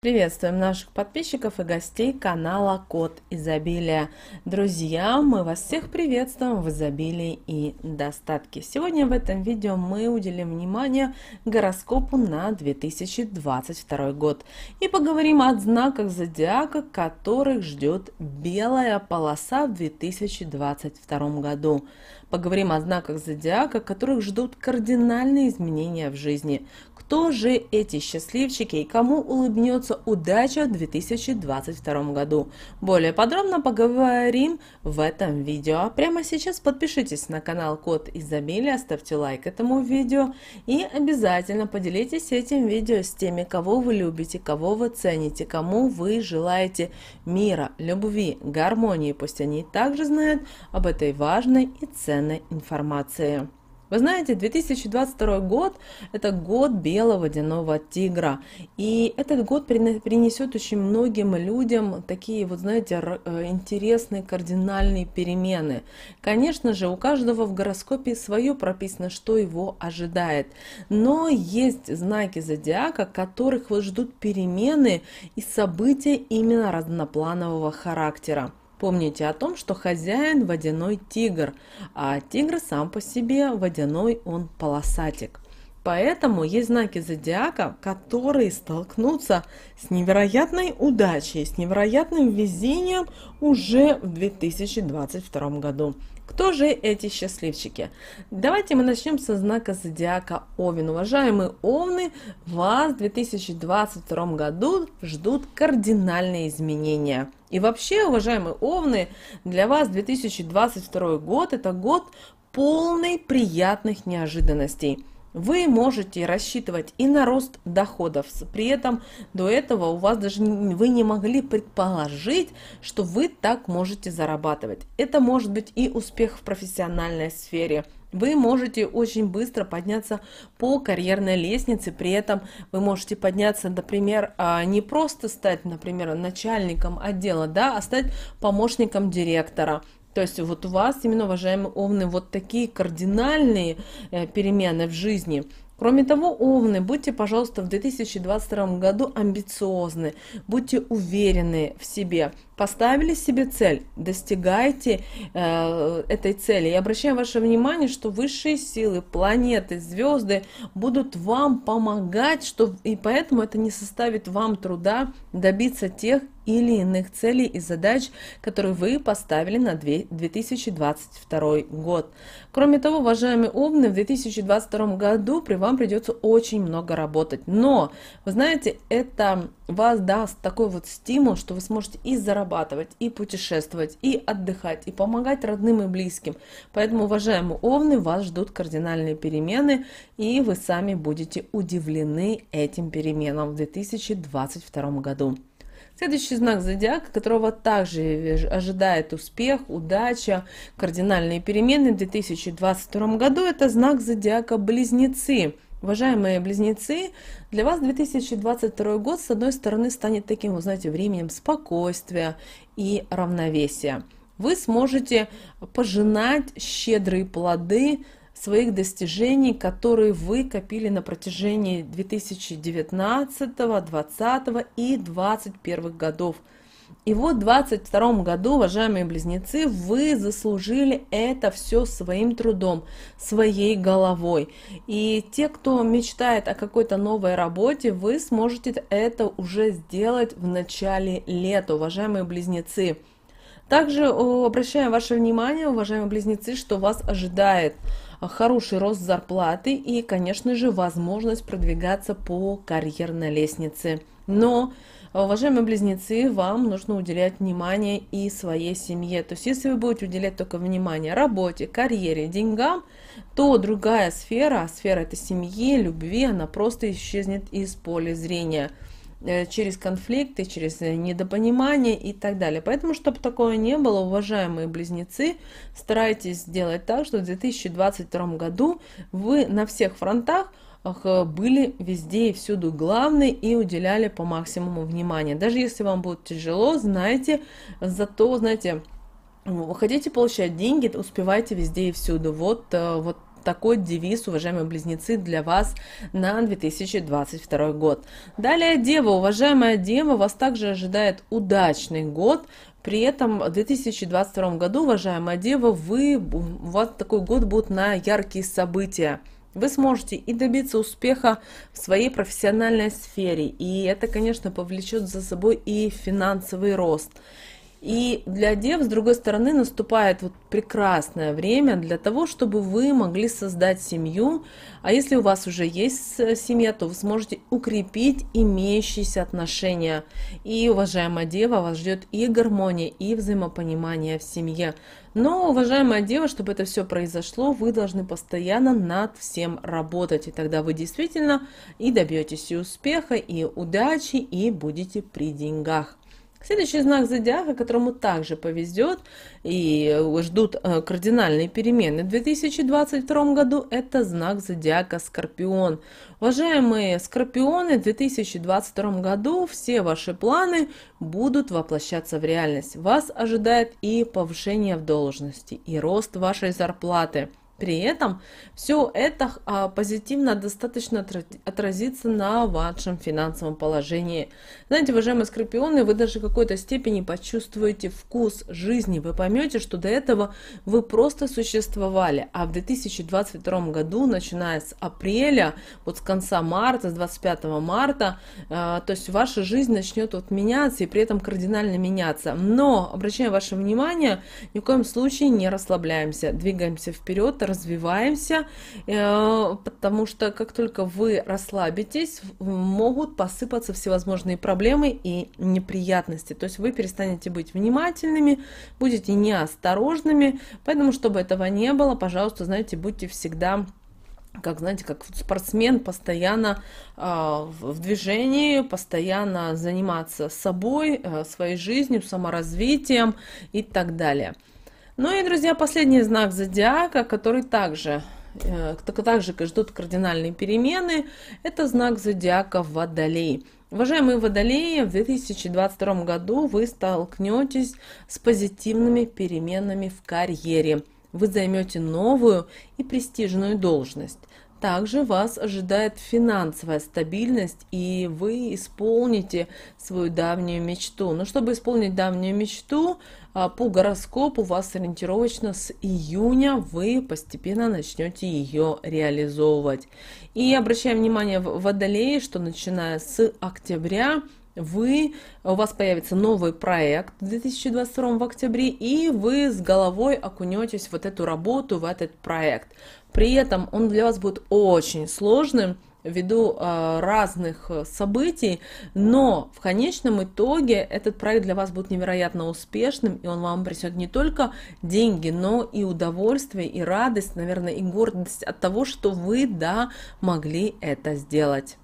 Приветствуем наших подписчиков и гостей канала Код Изобилия. Друзья, мы вас всех приветствуем в изобилии и достатке. Сегодня в этом видео мы уделим внимание гороскопу на 2022 год и поговорим о знаках зодиака, которых ждет белая полоса в 2022 году. Поговорим о знаках зодиака, которых ждут кардинальные изменения в жизни. Кто же эти счастливчики и кому улыбнется конкурса «Удача» в 2022 году. Более подробно поговорим в этом видео. прямо сейчас подпишитесь на канал Код Изобилия, ставьте лайк этому видео и обязательно поделитесь этим видео с теми, кого вы любите, кого вы цените, кому вы желаете мира, любви, гармонии. Пусть они также знают об этой важной и ценной информации. Вы знаете, 2022 год – это год белого водяного тигра. И этот год принесет очень многим людям такие, вот знаете, э, интересные кардинальные перемены. Конечно же, у каждого в гороскопе свое прописано, что его ожидает. Но есть знаки зодиака, которых вот ждут перемены и события именно разнопланового характера. Помните о том, что хозяин водяной тигр, а тигр сам по себе водяной он полосатик. Поэтому есть знаки зодиака, которые столкнутся с невероятной удачей, с невероятным везением уже в 2022 году. Кто же эти счастливчики? Давайте мы начнем со знака зодиака Овен. Уважаемые Овны, вас в 2022 году ждут кардинальные изменения – и вообще, уважаемые овны, для вас 2022 год – это год полный приятных неожиданностей. Вы можете рассчитывать и на рост доходов. При этом до этого у вас даже вы не могли предположить, что вы так можете зарабатывать. Это может быть и успех в профессиональной сфере – вы можете очень быстро подняться по карьерной лестнице, при этом вы можете подняться, например, а, не просто стать, например, начальником отдела, да, а стать помощником директора, то есть вот у вас именно, уважаемые овны, вот такие кардинальные э, перемены в жизни – Кроме того, овны, будьте, пожалуйста, в 2022 году амбициозны, будьте уверены в себе. Поставили себе цель, достигайте э, этой цели. Я обращаю ваше внимание, что высшие силы, планеты, звезды будут вам помогать, что, и поэтому это не составит вам труда добиться тех или иных целей и задач, которые вы поставили на 2022 год. Кроме того, уважаемые Овны, в 2022 году при вам придется очень много работать. Но, вы знаете, это вас даст такой вот стимул, что вы сможете и зарабатывать, и путешествовать, и отдыхать, и помогать родным и близким. Поэтому, уважаемые овны, вас ждут кардинальные перемены, и вы сами будете удивлены этим переменам в 2022 году. Следующий знак зодиака, которого также ожидает успех, удача, кардинальные перемены в 2022 году, это знак зодиака Близнецы. Уважаемые близнецы, для вас 2022 год, с одной стороны, станет таким, вы знаете, временем спокойствия и равновесия. Вы сможете пожинать щедрые плоды своих достижений, которые вы копили на протяжении 2019, 2020 и 2021 годов. И вот в 2022 году, уважаемые близнецы, вы заслужили это все своим трудом, своей головой. И те, кто мечтает о какой-то новой работе, вы сможете это уже сделать в начале лета, уважаемые близнецы. Также обращаем ваше внимание, уважаемые близнецы, что вас ожидает а, хороший рост зарплаты и, конечно же, возможность продвигаться по карьерной лестнице. Но, а, уважаемые близнецы, вам нужно уделять внимание и своей семье. То есть, если вы будете уделять только внимание работе, карьере, деньгам, то другая сфера, а сфера это семьи, любви, она просто исчезнет из поля зрения. Э, через конфликты, через э, недопонимание и так далее. Поэтому, чтобы такое не было, уважаемые близнецы, старайтесь сделать так, что в 2022 году вы на всех фронтах э, были везде и всюду главны и уделяли по максимуму внимания. Даже если вам будет тяжело, знайте, зато, знаете, Хотите получать деньги, успевайте везде и всюду. Вот, э, вот такой девиз, уважаемые близнецы, для вас на 2022 год. Далее Дева. Уважаемая Дева, вас также ожидает удачный год. При этом в 2022 году, уважаемая Дева, вы, у вас такой год будет на яркие события вы сможете и добиться успеха в своей профессиональной сфере. И это, конечно, повлечет за собой и финансовый рост. И для дев, с другой стороны, наступает вот прекрасное время для того, чтобы вы могли создать семью. А если у вас уже есть э, семья, то вы сможете укрепить имеющиеся отношения. И, уважаемая дева, вас ждет и гармония, и взаимопонимание в семье. Но, уважаемая дева, чтобы это все произошло, вы должны постоянно над всем работать. И тогда вы действительно и добьетесь и успеха, и удачи, и будете при деньгах. Следующий знак зодиака, которому также повезет и э, ждут э, кардинальные перемены в 2022 году, это знак зодиака Скорпион. Уважаемые Скорпионы, в 2022 году все ваши планы будут воплощаться в реальность. Вас ожидает и повышение в должности, и рост вашей зарплаты – при этом все это а, позитивно достаточно отразится на вашем финансовом положении. Знаете, уважаемые скорпионы, вы даже в какой-то степени почувствуете вкус жизни. Вы поймете, что до этого вы просто существовали. А в 2022 году, начиная с апреля, вот с конца марта, с 25 марта, а, то есть ваша жизнь начнет вот меняться и при этом кардинально меняться. Но, обращаю ваше внимание, ни в коем случае не расслабляемся, двигаемся вперед, развиваемся, э, потому что как только вы расслабитесь, могут посыпаться всевозможные проблемы и неприятности. То есть вы перестанете быть внимательными, будете неосторожными, поэтому, чтобы этого не было, пожалуйста, знаете, будьте всегда как знаете, как спортсмен постоянно э, в движении, постоянно заниматься собой, э, своей жизнью, саморазвитием и так далее. Ну и, друзья, последний знак зодиака, который также э, также ждут кардинальные перемены, это знак зодиака Водолей. Уважаемые водолеи, в 2022 году вы столкнетесь с позитивными переменами в карьере. Вы займете новую и престижную должность. Также вас ожидает финансовая стабильность, и вы исполните свою давнюю мечту. Но чтобы исполнить давнюю мечту, а, по гороскопу у вас ориентировочно с июня вы постепенно начнете ее реализовывать. И обращаем внимание в Водолее, что начиная с октября вы, у вас появится новый проект в 2022 в октябре, и вы с головой окунетесь в вот эту работу, в этот проект. При этом он для вас будет очень сложным ввиду а, э, разных событий, но в конечном итоге этот проект для вас будет невероятно успешным, и он вам принесет не только деньги, но и удовольствие, и радость, наверное, и гордость от того, что вы, да, могли это сделать.